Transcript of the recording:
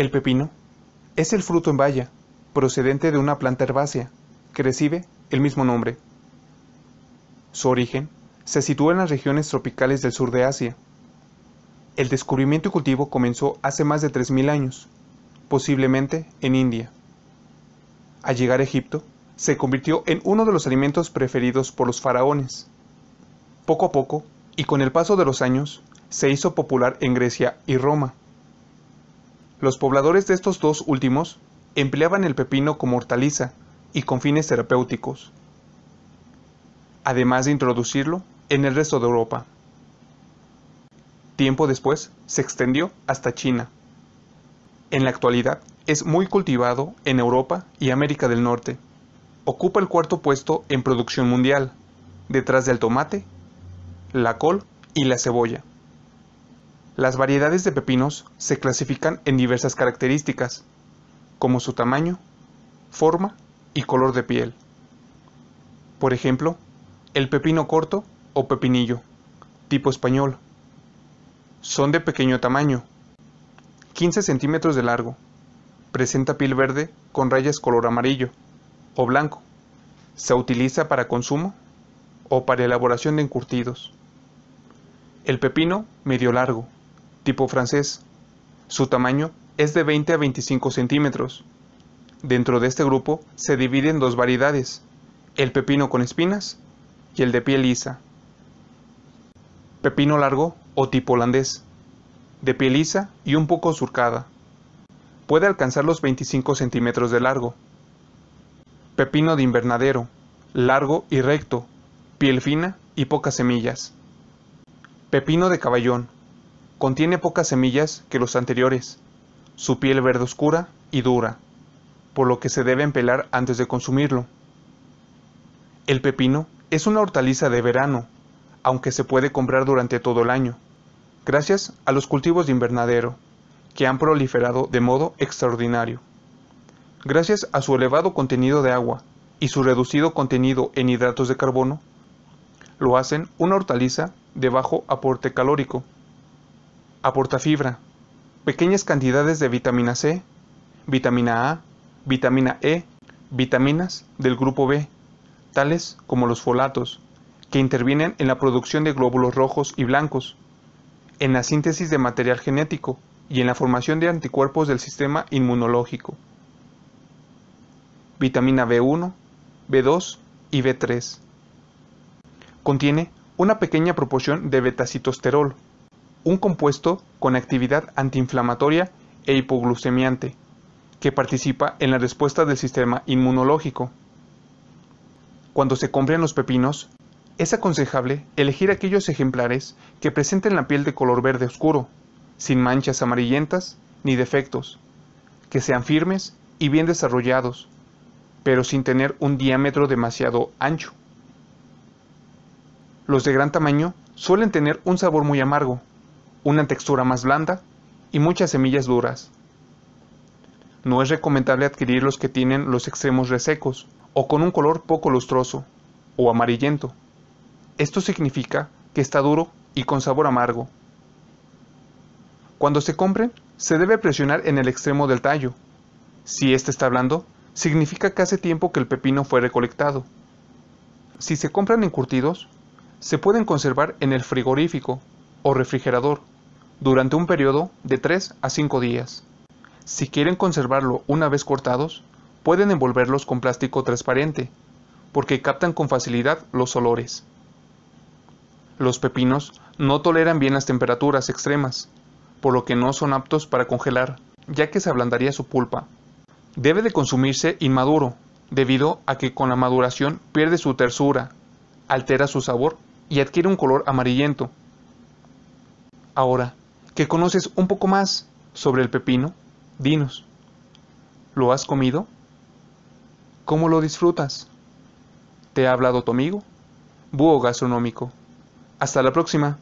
El pepino es el fruto en baya, procedente de una planta herbácea, que recibe el mismo nombre. Su origen se sitúa en las regiones tropicales del sur de Asia. El descubrimiento y cultivo comenzó hace más de 3.000 años, posiblemente en India. Al llegar a Egipto, se convirtió en uno de los alimentos preferidos por los faraones. Poco a poco, y con el paso de los años, se hizo popular en Grecia y Roma. Los pobladores de estos dos últimos empleaban el pepino como hortaliza y con fines terapéuticos, además de introducirlo en el resto de Europa. Tiempo después se extendió hasta China. En la actualidad es muy cultivado en Europa y América del Norte. Ocupa el cuarto puesto en producción mundial, detrás del tomate, la col y la cebolla. Las variedades de pepinos se clasifican en diversas características, como su tamaño, forma y color de piel. Por ejemplo, el pepino corto o pepinillo, tipo español. Son de pequeño tamaño, 15 centímetros de largo. Presenta piel verde con rayas color amarillo o blanco. Se utiliza para consumo o para elaboración de encurtidos. El pepino medio largo, tipo francés. Su tamaño es de 20 a 25 centímetros. Dentro de este grupo se dividen dos variedades, el pepino con espinas y el de piel lisa. Pepino largo o tipo holandés, de piel lisa y un poco surcada. Puede alcanzar los 25 centímetros de largo. Pepino de invernadero, largo y recto, piel fina y pocas semillas. Pepino de caballón, Contiene pocas semillas que los anteriores, su piel verde oscura y dura, por lo que se deben pelar antes de consumirlo. El pepino es una hortaliza de verano, aunque se puede comprar durante todo el año, gracias a los cultivos de invernadero, que han proliferado de modo extraordinario. Gracias a su elevado contenido de agua y su reducido contenido en hidratos de carbono, lo hacen una hortaliza de bajo aporte calórico Aporta fibra, pequeñas cantidades de vitamina C, vitamina A, vitamina E, vitaminas del grupo B, tales como los folatos, que intervienen en la producción de glóbulos rojos y blancos, en la síntesis de material genético y en la formación de anticuerpos del sistema inmunológico. Vitamina B1, B2 y B3. Contiene una pequeña proporción de betacitosterol, un compuesto con actividad antiinflamatoria e hipoglucemiante, que participa en la respuesta del sistema inmunológico. Cuando se compren los pepinos, es aconsejable elegir aquellos ejemplares que presenten la piel de color verde oscuro, sin manchas amarillentas ni defectos, que sean firmes y bien desarrollados, pero sin tener un diámetro demasiado ancho. Los de gran tamaño suelen tener un sabor muy amargo, una textura más blanda y muchas semillas duras. No es recomendable adquirir los que tienen los extremos resecos o con un color poco lustroso o amarillento. Esto significa que está duro y con sabor amargo. Cuando se compren, se debe presionar en el extremo del tallo. Si este está blando, significa que hace tiempo que el pepino fue recolectado. Si se compran encurtidos, se pueden conservar en el frigorífico o refrigerador durante un periodo de 3 a 5 días. Si quieren conservarlo una vez cortados, pueden envolverlos con plástico transparente, porque captan con facilidad los olores. Los pepinos no toleran bien las temperaturas extremas, por lo que no son aptos para congelar, ya que se ablandaría su pulpa. Debe de consumirse inmaduro, debido a que con la maduración pierde su tersura, altera su sabor y adquiere un color amarillento, Ahora que conoces un poco más sobre el pepino, dinos, ¿lo has comido? ¿Cómo lo disfrutas? ¿Te ha hablado tu amigo? Búho gastronómico. Hasta la próxima.